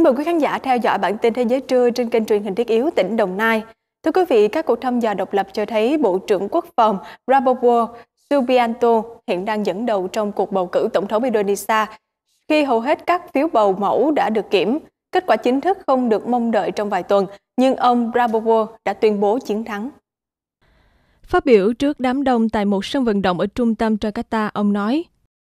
Kính mời quý khán giả theo dõi bản tin Thế giới trưa trên kênh truyền hình Thiết yếu tỉnh Đồng Nai. Thưa quý vị, các cuộc thăm dò độc lập cho thấy Bộ trưởng Quốc phòng Rabowo Subianto hiện đang dẫn đầu trong cuộc bầu cử Tổng thống Indonesia khi hầu hết các phiếu bầu mẫu đã được kiểm. Kết quả chính thức không được mong đợi trong vài tuần, nhưng ông Prabowo đã tuyên bố chiến thắng. Phát biểu trước đám đông tại một sân vận động ở trung tâm Jakarta, ông nói,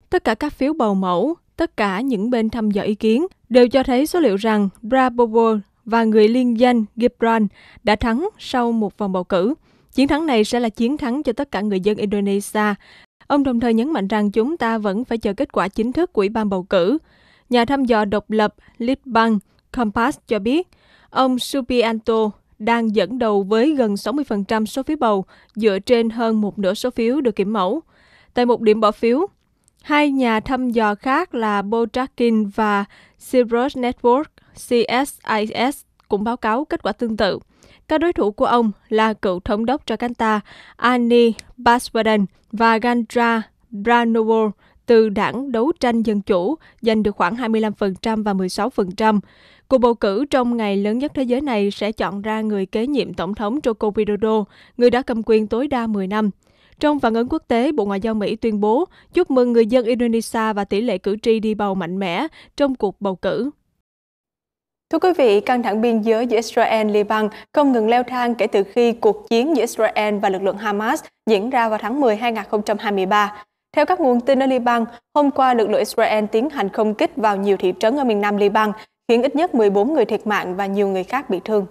tất cả các phiếu bầu mẫu, tất cả những bên thăm dò ý kiến đều cho thấy số liệu rằng Prabowo và người liên danh Gibran đã thắng sau một vòng bầu cử. Chiến thắng này sẽ là chiến thắng cho tất cả người dân Indonesia. Ông đồng thời nhấn mạnh rằng chúng ta vẫn phải chờ kết quả chính thức của Ủy ban bầu cử. Nhà thăm dò độc lập Litbang Compass cho biết, ông Subianto đang dẫn đầu với gần 60% số phiếu bầu dựa trên hơn một nửa số phiếu được kiểm mẫu. Tại một điểm bỏ phiếu, Hai nhà thăm dò khác là Botrakin và Cyprus Network CSIS cũng báo cáo kết quả tương tự. Các đối thủ của ông là cựu thống đốc Jakarta Ani Baswedan và Gandra Pranowo từ đảng đấu tranh dân chủ giành được khoảng 25% và 16%. Cuộc bầu cử trong ngày lớn nhất thế giới này sẽ chọn ra người kế nhiệm tổng thống Joko Widodo, người đã cầm quyền tối đa 10 năm. Trong phản ứng quốc tế, Bộ Ngoại giao Mỹ tuyên bố chúc mừng người dân Indonesia và tỷ lệ cử tri đi bầu mạnh mẽ trong cuộc bầu cử. Thưa quý vị, căng thẳng biên giới giữa Israel Liban không ngừng leo thang kể từ khi cuộc chiến giữa Israel và lực lượng Hamas diễn ra vào tháng 10 2023. Theo các nguồn tin ở Liban, hôm qua lực lượng Israel tiến hành không kích vào nhiều thị trấn ở miền nam Liban, khiến ít nhất 14 người thiệt mạng và nhiều người khác bị thương.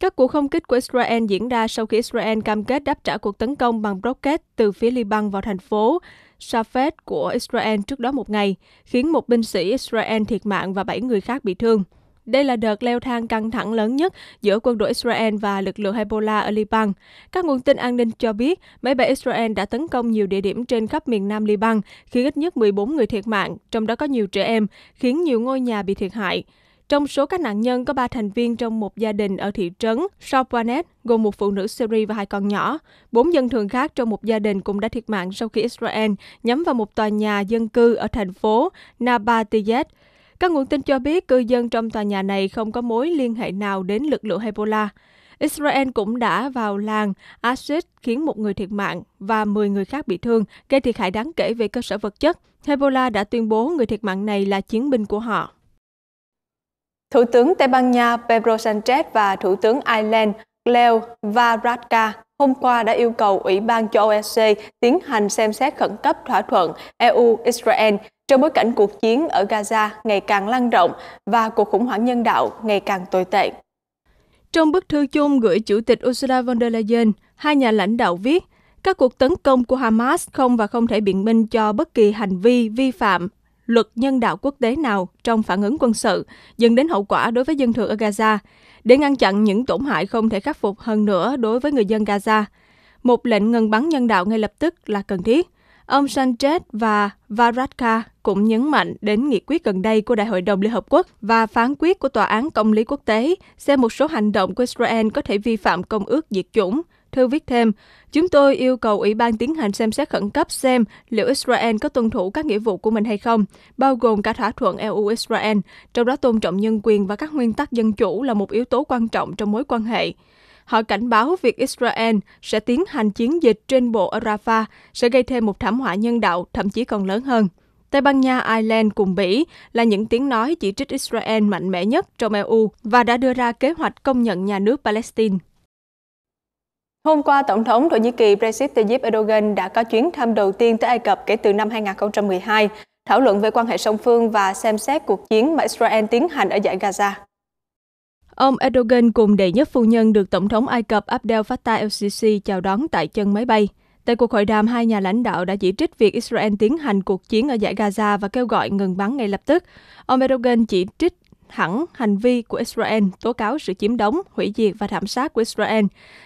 Các cuộc không kích của Israel diễn ra sau khi Israel cam kết đáp trả cuộc tấn công bằng rocket từ phía Liban vào thành phố Safed của Israel trước đó một ngày, khiến một binh sĩ Israel thiệt mạng và bảy người khác bị thương. Đây là đợt leo thang căng thẳng lớn nhất giữa quân đội Israel và lực lượng Hezbollah ở Liban. Các nguồn tin an ninh cho biết, máy bay Israel đã tấn công nhiều địa điểm trên khắp miền nam Liban, khiến ít nhất 14 người thiệt mạng, trong đó có nhiều trẻ em, khiến nhiều ngôi nhà bị thiệt hại. Trong số các nạn nhân có 3 thành viên trong một gia đình ở thị trấn Sopwanet, gồm một phụ nữ Syria và hai con nhỏ. Bốn dân thường khác trong một gia đình cũng đã thiệt mạng sau khi Israel nhắm vào một tòa nhà dân cư ở thành phố Nabatiyet. Các nguồn tin cho biết cư dân trong tòa nhà này không có mối liên hệ nào đến lực lượng Hezbollah. Israel cũng đã vào làng Ashdod khiến một người thiệt mạng và 10 người khác bị thương, gây thiệt hại đáng kể về cơ sở vật chất. Hezbollah đã tuyên bố người thiệt mạng này là chiến binh của họ. Thủ tướng Tây Ban Nha Pedro Sanchez và Thủ tướng Ireland Leo Varadkar hôm qua đã yêu cầu Ủy ban Cho Âu EC tiến hành xem xét khẩn cấp thỏa thuận EU-Israel trong bối cảnh cuộc chiến ở Gaza ngày càng lan rộng và cuộc khủng hoảng nhân đạo ngày càng tồi tệ. Trong bức thư chung gửi Chủ tịch Ursula von der Leyen, hai nhà lãnh đạo viết, các cuộc tấn công của Hamas không và không thể biện minh cho bất kỳ hành vi vi phạm luật nhân đạo quốc tế nào trong phản ứng quân sự, dẫn đến hậu quả đối với dân thường ở Gaza, để ngăn chặn những tổn hại không thể khắc phục hơn nữa đối với người dân Gaza. Một lệnh ngừng bắn nhân đạo ngay lập tức là cần thiết. Ông Sanchez và Varadkar cũng nhấn mạnh đến nghị quyết gần đây của Đại hội đồng Liên Hợp Quốc và phán quyết của Tòa án Công lý Quốc tế xem một số hành động của Israel có thể vi phạm Công ước Diệt chủng Thư viết thêm, chúng tôi yêu cầu Ủy ban tiến hành xem xét khẩn cấp xem liệu Israel có tuân thủ các nghĩa vụ của mình hay không, bao gồm cả thỏa thuận EU-Israel, trong đó tôn trọng nhân quyền và các nguyên tắc dân chủ là một yếu tố quan trọng trong mối quan hệ. Họ cảnh báo việc Israel sẽ tiến hành chiến dịch trên bộ ở Rafah sẽ gây thêm một thảm họa nhân đạo, thậm chí còn lớn hơn. Tây Ban Nha, Ireland cùng Bỉ là những tiếng nói chỉ trích Israel mạnh mẽ nhất trong EU và đã đưa ra kế hoạch công nhận nhà nước Palestine. Hôm qua, Tổng thống Thổ Nhĩ Kỳ Recep Tayyip Erdogan đã có chuyến thăm đầu tiên tới Ai Cập kể từ năm 2012, thảo luận về quan hệ song phương và xem xét cuộc chiến mà Israel tiến hành ở giải Gaza. Ông Erdogan cùng đệ nhất phu nhân được Tổng thống Ai Cập Abdel Fattah el-Sisi chào đón tại chân máy bay. Tại cuộc hội đàm, hai nhà lãnh đạo đã chỉ trích việc Israel tiến hành cuộc chiến ở giải Gaza và kêu gọi ngừng bắn ngay lập tức. Ông Erdogan chỉ trích thẳng hành vi của Israel, tố cáo sự chiếm đóng, hủy diệt và thảm sát của Israel.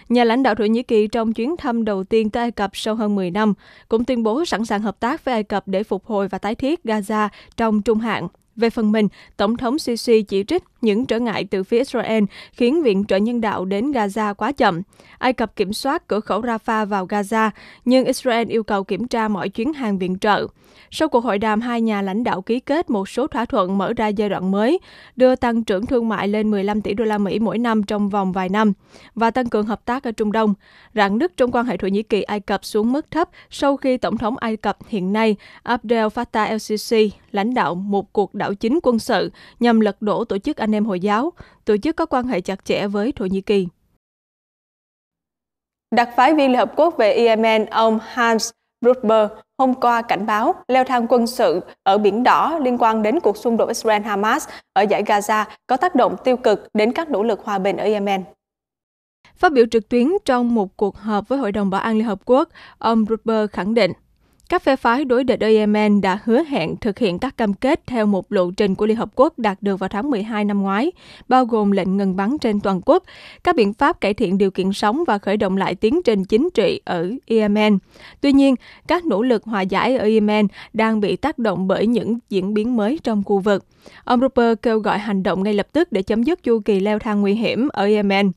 Nhà lãnh đạo Thổ Nhĩ Kỳ trong chuyến thăm đầu tiên tới Ai Cập sau hơn 10 năm cũng tuyên bố sẵn sàng hợp tác với Ai Cập để phục hồi và tái thiết Gaza trong trung hạn. Về phần mình, Tổng thống Sisi chỉ trích những trở ngại từ phía Israel khiến viện trợ nhân đạo đến Gaza quá chậm. Ai Cập kiểm soát cửa khẩu Rafah vào Gaza, nhưng Israel yêu cầu kiểm tra mọi chuyến hàng viện trợ. Sau cuộc hội đàm, hai nhà lãnh đạo ký kết một số thỏa thuận mở ra giai đoạn mới, đưa tăng trưởng thương mại lên 15 tỷ đô la Mỹ mỗi năm trong vòng vài năm và tăng cường hợp tác ở Trung Đông, rạn nứt trong quan hệ Thổ Nhĩ Kỳ Ai Cập xuống mức thấp sau khi Tổng thống Ai Cập hiện nay Abdel Fattah el-Sisi lãnh đạo một cuộc đảo chính quân sự nhằm lật đổ tổ chức anh em Hồi giáo, tổ chức có quan hệ chặt chẽ với Thổ Nhĩ Kỳ. Đặc phái viên Liên Hợp Quốc về Yemen, ông Hans Rutber hôm qua cảnh báo leo thang quân sự ở Biển Đỏ liên quan đến cuộc xung đột Israel-Hamas ở giải Gaza có tác động tiêu cực đến các nỗ lực hòa bình ở Yemen. Phát biểu trực tuyến trong một cuộc họp với Hội đồng Bảo an Liên Hợp Quốc, ông Rupert khẳng định các phe phái đối địch ở Yemen đã hứa hẹn thực hiện các cam kết theo một lộ trình của Liên Hợp Quốc đạt được vào tháng 12 năm ngoái, bao gồm lệnh ngừng bắn trên toàn quốc, các biện pháp cải thiện điều kiện sống và khởi động lại tiến trình chính trị ở Yemen. Tuy nhiên, các nỗ lực hòa giải ở Yemen đang bị tác động bởi những diễn biến mới trong khu vực. Ông Rupert kêu gọi hành động ngay lập tức để chấm dứt chu kỳ leo thang nguy hiểm ở Yemen.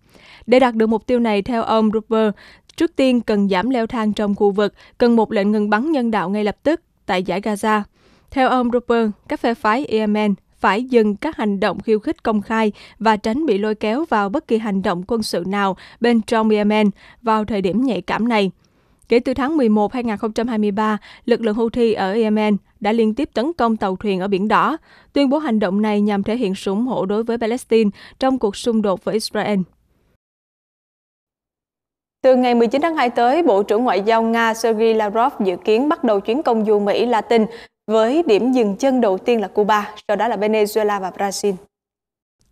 Để đạt được mục tiêu này, theo ông Rupert, Trước tiên, cần giảm leo thang trong khu vực, cần một lệnh ngừng bắn nhân đạo ngay lập tức tại giải Gaza. Theo ông Rupert, các phe phái Yemen phải dừng các hành động khiêu khích công khai và tránh bị lôi kéo vào bất kỳ hành động quân sự nào bên trong Yemen vào thời điểm nhạy cảm này. Kể từ tháng 11 2023, lực lượng Houthi ở Yemen đã liên tiếp tấn công tàu thuyền ở Biển Đỏ. Tuyên bố hành động này nhằm thể hiện sự ủng hộ đối với Palestine trong cuộc xung đột với Israel. Từ ngày 19 tháng 2 tới, Bộ trưởng Ngoại giao Nga Sergei Lavrov dự kiến bắt đầu chuyến công du Mỹ Latin với điểm dừng chân đầu tiên là Cuba, sau đó là Venezuela và Brazil.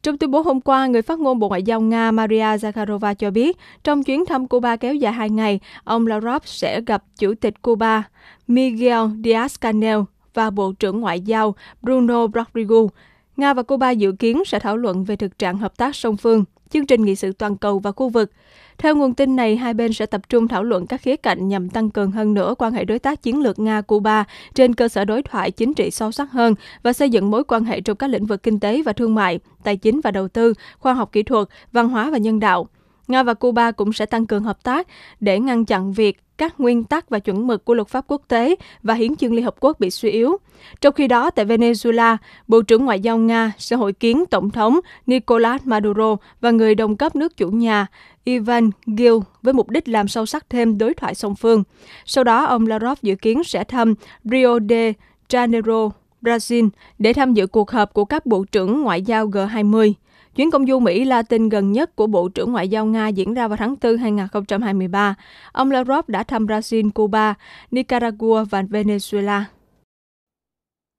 Trong tuyên bố hôm qua, người phát ngôn Bộ Ngoại giao Nga Maria Zakharova cho biết, trong chuyến thăm Cuba kéo dài hai ngày, ông Lavrov sẽ gặp Chủ tịch Cuba Miguel Díaz-Canel và Bộ trưởng Ngoại giao Bruno Rodriguez. Nga và Cuba dự kiến sẽ thảo luận về thực trạng hợp tác song phương chương trình nghị sự toàn cầu và khu vực. Theo nguồn tin này, hai bên sẽ tập trung thảo luận các khía cạnh nhằm tăng cường hơn nữa quan hệ đối tác chiến lược Nga-Cuba trên cơ sở đối thoại chính trị sâu sắc hơn và xây dựng mối quan hệ trong các lĩnh vực kinh tế và thương mại, tài chính và đầu tư, khoa học kỹ thuật, văn hóa và nhân đạo – Nga và Cuba cũng sẽ tăng cường hợp tác để ngăn chặn việc các nguyên tắc và chuẩn mực của luật pháp quốc tế và hiến chương Liên Hợp Quốc bị suy yếu. Trong khi đó, tại Venezuela, Bộ trưởng Ngoại giao Nga sẽ hội kiến Tổng thống Nicolas Maduro và người đồng cấp nước chủ nhà Ivan Gil với mục đích làm sâu sắc thêm đối thoại song phương. Sau đó, ông Lavrov dự kiến sẽ thăm Rio de Janeiro, Brazil để tham dự cuộc họp của các bộ trưởng ngoại giao G20. Chuyến công du Mỹ Latin gần nhất của Bộ trưởng Ngoại giao Nga diễn ra vào tháng 4 2023. Ông Lavrov đã thăm Brazil, Cuba, Nicaragua và Venezuela.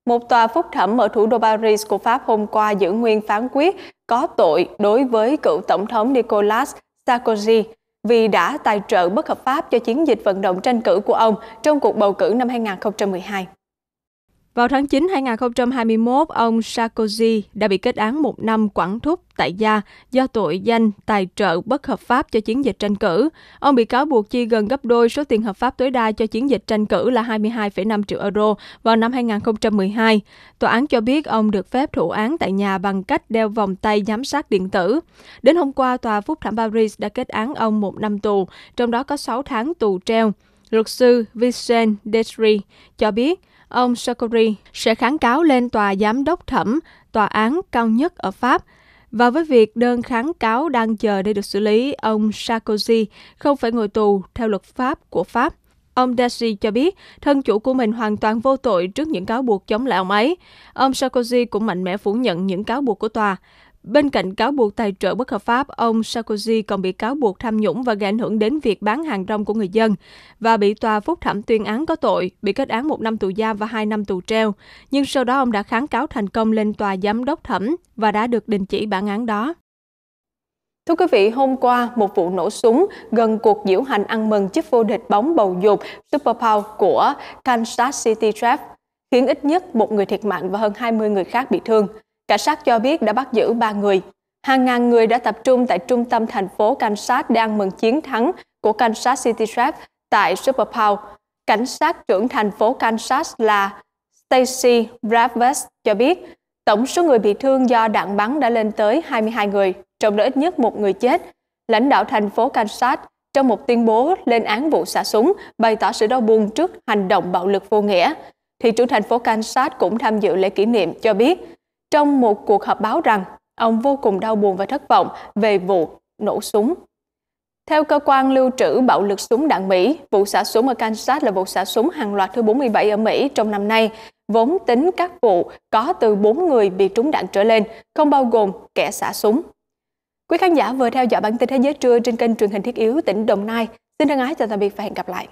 Một tòa phúc thẩm ở thủ đô Paris của Pháp hôm qua giữ nguyên phán quyết có tội đối với cựu Tổng thống Nicolas Sarkozy vì đã tài trợ bất hợp pháp cho chiến dịch vận động tranh cử của ông trong cuộc bầu cử năm 2012. Vào tháng 9 2021, ông Sarkozy đã bị kết án một năm quản thúc tại gia do tội danh tài trợ bất hợp pháp cho chiến dịch tranh cử. Ông bị cáo buộc chi gần gấp đôi số tiền hợp pháp tối đa cho chiến dịch tranh cử là 22,5 triệu euro vào năm 2012. Tòa án cho biết ông được phép thụ án tại nhà bằng cách đeo vòng tay giám sát điện tử. Đến hôm qua, Tòa Phúc thẩm Paris đã kết án ông một năm tù, trong đó có 6 tháng tù treo. Luật sư Vincent Desri cho biết, ông Sarkozy sẽ kháng cáo lên tòa giám đốc thẩm, tòa án cao nhất ở Pháp. Và với việc đơn kháng cáo đang chờ để được xử lý, ông Sarkozy không phải ngồi tù theo luật pháp của Pháp. Ông Dashi cho biết thân chủ của mình hoàn toàn vô tội trước những cáo buộc chống lại ông ấy. Ông Sarkozy cũng mạnh mẽ phủ nhận những cáo buộc của tòa. Bên cạnh cáo buộc tài trợ bất hợp pháp, ông Sarkozy còn bị cáo buộc tham nhũng và gây ảnh hưởng đến việc bán hàng rong của người dân và bị tòa phúc thẩm tuyên án có tội, bị kết án một năm tù giam và hai năm tù treo. Nhưng sau đó ông đã kháng cáo thành công lên tòa giám đốc thẩm và đã được đình chỉ bản án đó. Thưa quý vị, hôm qua, một vụ nổ súng gần cuộc diễu hành ăn mừng chức vô địch bóng bầu dục Super Bowl của Kansas City Chiefs khiến ít nhất một người thiệt mạng và hơn 20 người khác bị thương. Cảnh sát cho biết đã bắt giữ 3 người. Hàng ngàn người đã tập trung tại trung tâm thành phố Kansas để ăn mừng chiến thắng của Kansas City Chiefs tại Super Bowl. Cảnh sát trưởng thành phố Kansas là Stacy Braves cho biết tổng số người bị thương do đạn bắn đã lên tới 22 người, trong đó ít nhất một người chết. Lãnh đạo thành phố Kansas trong một tuyên bố lên án vụ xả súng, bày tỏ sự đau buồn trước hành động bạo lực vô nghĩa. Thị trưởng thành phố Kansas cũng tham dự lễ kỷ niệm cho biết trong một cuộc họp báo rằng ông vô cùng đau buồn và thất vọng về vụ nổ súng. Theo cơ quan lưu trữ bạo lực súng đạn Mỹ, vụ xả súng ở Kansas là vụ xả súng hàng loạt thứ 47 ở Mỹ trong năm nay, vốn tính các vụ có từ 4 người bị trúng đạn trở lên, không bao gồm kẻ xả súng. Quý khán giả vừa theo dõi bản tin Thế giới trưa trên kênh truyền hình thiết yếu tỉnh Đồng Nai. Xin thân ái chào tạm biệt và hẹn gặp lại.